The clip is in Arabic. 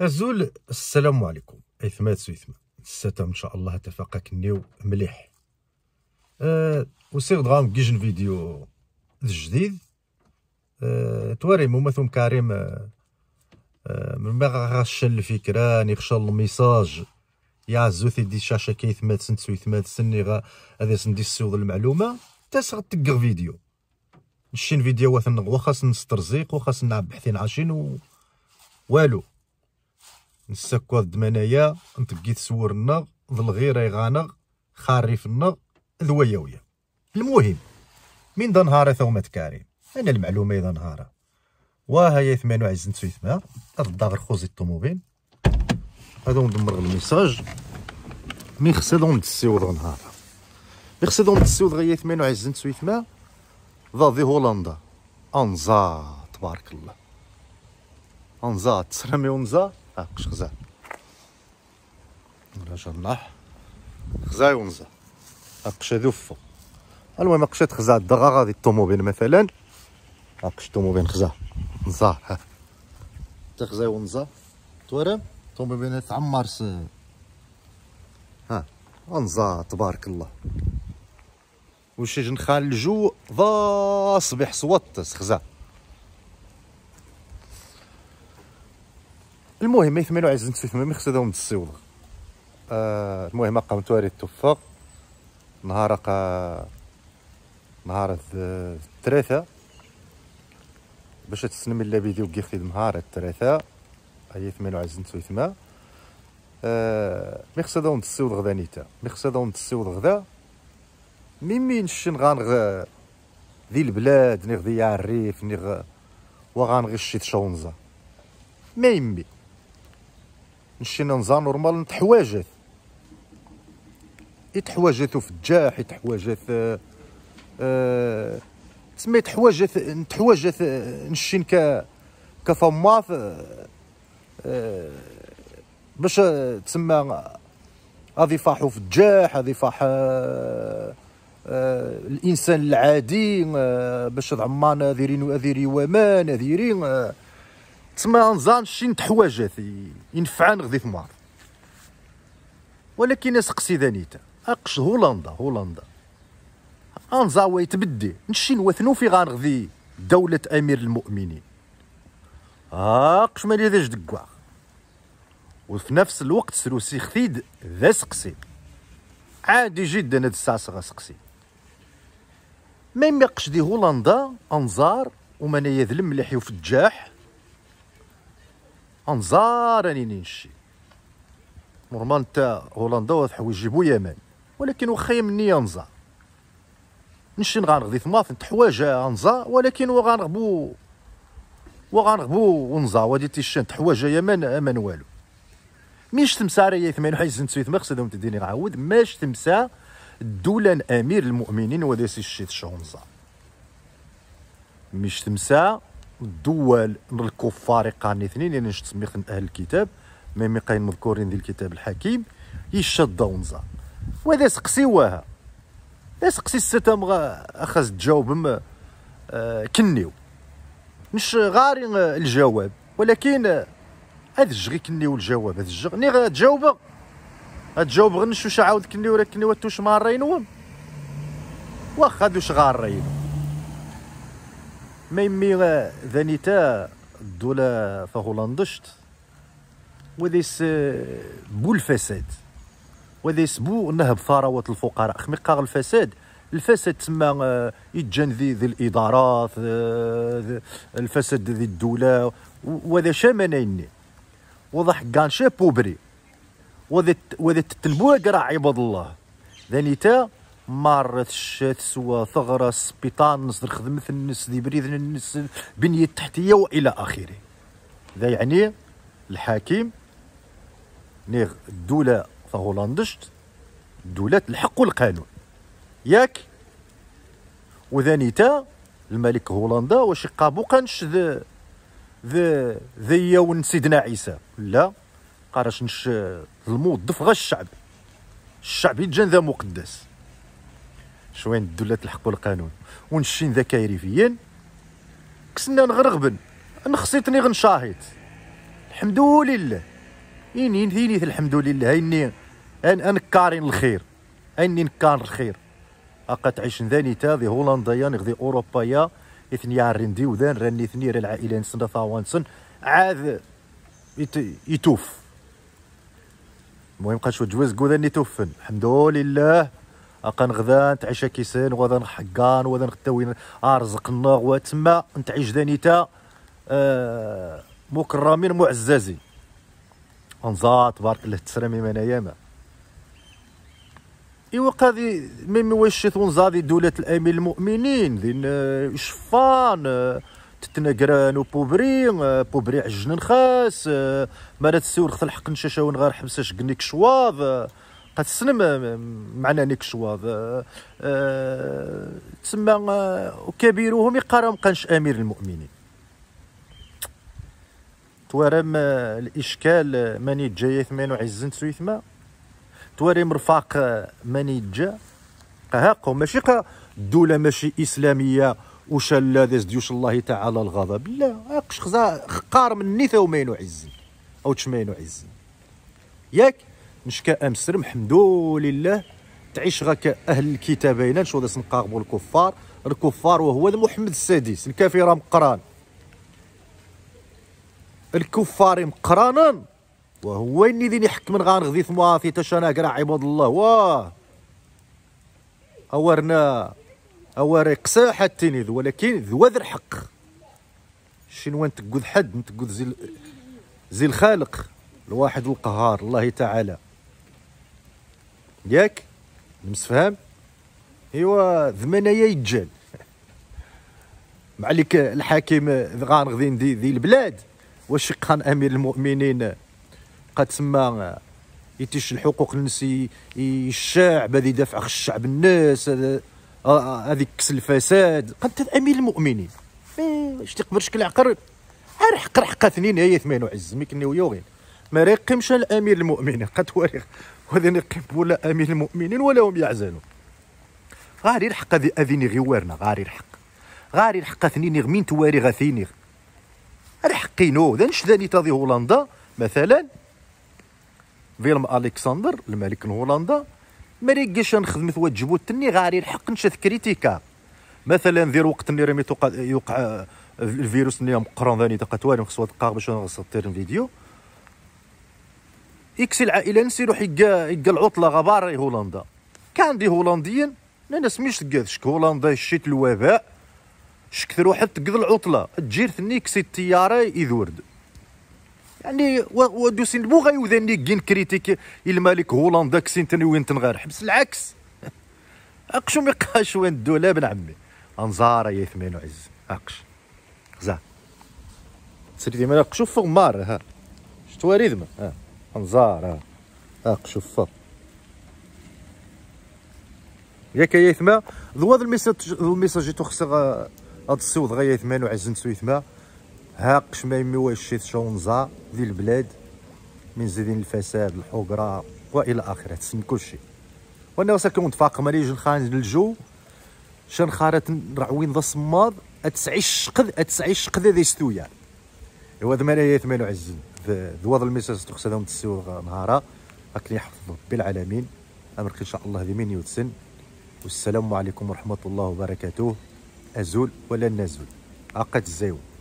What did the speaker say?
الزول السلام عليكم ايثما سويثما الساتام ان شاء الله تفاقا نيو مليح أه وسير دغام كيجن فيديو الجديد أه تواري ممثل كريم أه, أه، من ما غاش الفكره نخشى الميساج يا زوثي دي شاشة كيف ما تسن تسوي ثما تسني غا هذا سندي السوض المعلومة تاس غتقر فيديو نشين فيديو واثن وخاص نسترزيق نعب نعبحثين عاشين و والو نسكر دمنايا نطقي تسورنا ذ غانغ يغانغ النغ ذوياويا المهم من ذا نهار ثوما تكاري انا المعلومه اذا نهار وها هي ثمانو عزنت في هاد الدار خوزي الطوموبيل هذا ندمر الميساج مي دون تسيو دون نهار مي خص دون تسيو دغيا ثمانو عزنت في ثما ضاضي هولندا انزا تبارك الله انزا تسرمي أنزا Bak خزا ولا جناح خزا يونزا اقش هذو فوق المهم قشات خزا الدغا غادي الطوموبيل مثلا اقش الطوموبيل خزا نزا ها تا يونزا ونزا توارم الطوموبيل تعمر ها انزا تبارك الله وشي جنخال الجو ضا صبح صوت خزا المهم يثمنوا عزمت في ثمامي خصهم تصيوض آه المهم قام تواري التفاق نهار قا نهار الثلاثة باش تسلم لا بيدي كي خدي نهار الثلاثة هي ثمانو عزمت وثما آه مي خصها داون تسيو الغدا نيتا مي خصها غدا تسيو الغدا ميمين الشن غانغ ذي البلاد نغذي غدي الريف ني وغانغي الشيط شونزا ما يمي مشينا نزار نورمال نتحواجث يتحواجثوا في الجاح يتحواجات آه آه تسمى يتحواجث نتحواجث آه، نشين ك كفماث آه, آه، باش آه، تسمى هذه فاحو في الجاح هذه فاح آه الانسان العادي باش ضعمان ذيرين وذيري ومان ذيرين آه تما نزان شين حواجات ينفعان غدي في مار ولكن اسقسي ذانيتا اقش هولندا هولندا انزاوي يتبدي نشين وثنو في غنغذي دولة امير المؤمنين اقش مالي ذاش دقوا وفي نفس الوقت سروسي خثيد ذا سقسي عادي جدا هاد الساعة سقسي ما يقش دي هولندا انزار ومن يذلم مليح وفجاح انزار راني نمشي نورمال نتا هولندا حوايج جيبو يمان ولكن واخا يمني انزا نمشي غنغدي ثماث نت حوايج انزا ولكن وغنغبو وغنغبو ونزا وادي تيشان حوايج يمان امان والو ميش تمسا راهي ثمان حيز نسيت ما هذوم تديني نعاود ماش تمسا دولا امير المؤمنين وذا سي الشيط شونزا مش تمسا الدول الكفار قرن اثنين يعني تسميخن اهل الكتاب ميمي قاين مذكورين ديال الكتاب الحكيم يشد ونزا وهذا سقسيوها واها سقسي الستة مغا اخاز تجاوبهم آه كنيو مش غاري آه، الجواب ولكن آه، هذا الجغي كنيو الجواب هذا الجغ ني غاتجاوب غاتجاوب غنشوش عاود كنيو ولا كنيو توش مارينو واخا دوش غارينو ما يمي ذاني الدولة فهولندشت وذيس آه، بو الفساد وذيس بو نهب ثروة الفقراء خميقا الفساد الفساد تما آه، يتجن ذي, ذي الإدارات آه، الفساد ذي الدولة وذا شامنيني وضح كان شاب وذا تتنبوه قرا عباد الله ذانيتا مارة ثغرة سبيطان نصدر خدمة النس ذي بريد النس بنية تحتية وإلى آخره ذا يعني الحاكم نيغ الدولة فهولندشت دولة الحق والقانون ياك وذا نيتا الملك هولندا واش قابو كانش ذا ذا يون سيدنا عيسى لا قارش نش الموظف غا الشعب الشعب يتجن ذا مقدس شوين الدولات الحقوا القانون ونشين ذكايريفيين كسنا نغرغبن نخصيتني غنشاهد الحمد لله اين ثيني الحمد لله هيني أن كارين الخير أني نكار الخير أقا تعيش ذاني تا ذي هولندا غذي أوروبايا اثنيا رندي وذان راني اثنيا العائلة نسنا ثوانسن عاد يتوف المهم قاش جواز كوذا نتوفن الحمد لله اقن غدا نتعشى كيسان وغدا نحقان وغدا نغدا ارزق النار وتما نتعيش دانيتا آه مكرمين معززين انزا تبارك الله تسرمي من ايام ايوا قاضي ميم وشيت ونزادي دولة الامير المؤمنين ذين شفان آه، تتنقران وبوبري آه، بوبري عجن نخاس آه، ما تسيو خت الحق نشاشا ونغار حبساش قنيك شواظ قتسن معنا نيك شواض ااا أه، تسمى أه، وكبيرهم يقارم قنش امير المؤمنين توارم أه، الاشكال ماني جاي ثمان وعزن سويثما توارم رفاق ماني جا قهاقو ماشي قا دولة ماشي إسلامية وش لا ديوش الله تعالى الغضب لا اقش خزا قار من نيثا ومين وعزن او تشمين وعزن ياك مشكا امستر الحمد لله تعيش غاك اهل الكتابين شو داس نقاربوا الكفار الكفار وهو محمد السادس الكافر مقران الكفار مقرانا وهو اني ذي نحكم غنغذي ثماثي تاش انا كرا عباد الله واه اورنا اوري قساحة تيني ذو ولكن ذو ذر حق شنو نتقود حد نتقود زي زي الخالق الواحد القهار الله تعالى ياك المسفهام ايوا ذمنايا يتجال معليك الحاكم غان غادي دي, ذي البلاد واش قان امير المؤمنين قد تما يتيش الحقوق النسي الشعب هذه دفع الشعب الناس هذه آه، آه، كس الفساد قد امير المؤمنين إيه، واش تقبل شكل عقر عرح قرح قاثنين هي ثمان وعز ميك ويا ما رقمش الامير المؤمنين قد ورق وذين يقيم ولا امير المؤمنين ولا هم يعزلون غاري الحق ذي اذيني غوارنا غاري الحق غاري الحق اثنين غمين تواري غثيني الحقينو ذا نشذاني تاضي هولندا مثلا فيلم الكسندر الملك هولندا ما ريقيش نخدم ثوا جبوتني غاري الحق نشذ كريتيكا مثلا ذي وقت اللي رميتو يوقع آه، الفيروس اللي مقرن ذاني تقتوالي خصو قاق باش نغسل فيديو اكس العائله نسي روح يلقى يلقى العطله غبار هولندا كان دي هولنديين انا سميش تقاد شك هولندا شيت الوباء شكثر حتى تقض العطله تجير ثني كسي الطياره يذورد يعني ودوسين بو غيوذاني كين كريتيك الملك هولندا كسين وين تنغار حبس العكس اقشو ميقاش وين الدولة بن عمي انزار يا ثمين وعز اقش زاه سيدي مالا شوف فوق مار ها شتواريد ما ها انزار اق شوف ياك يا يثما هذا الميساج الميساج تو خص هاد الصوت غا يثما وعزنت سو يثما هاقش ما يمي واش شيت شونزا ديال البلاد من زيدين الفساد الحقره والى اخره تسمى كلشي وانا وساكن نتفاق مريج الخان الجو شان خارت رعوين ذا الصماد اتسعيش قذ اتسعيش قذ ذي ستويا هو ذا مرايا 8 وعزن ذواض الميساس تخسدهم تسيو نهارا اكن يحفظ ربي العالمين امرك ان شاء الله ذي من يوتسن والسلام عليكم ورحمه الله وبركاته ازول ولا نزول عقد الزيون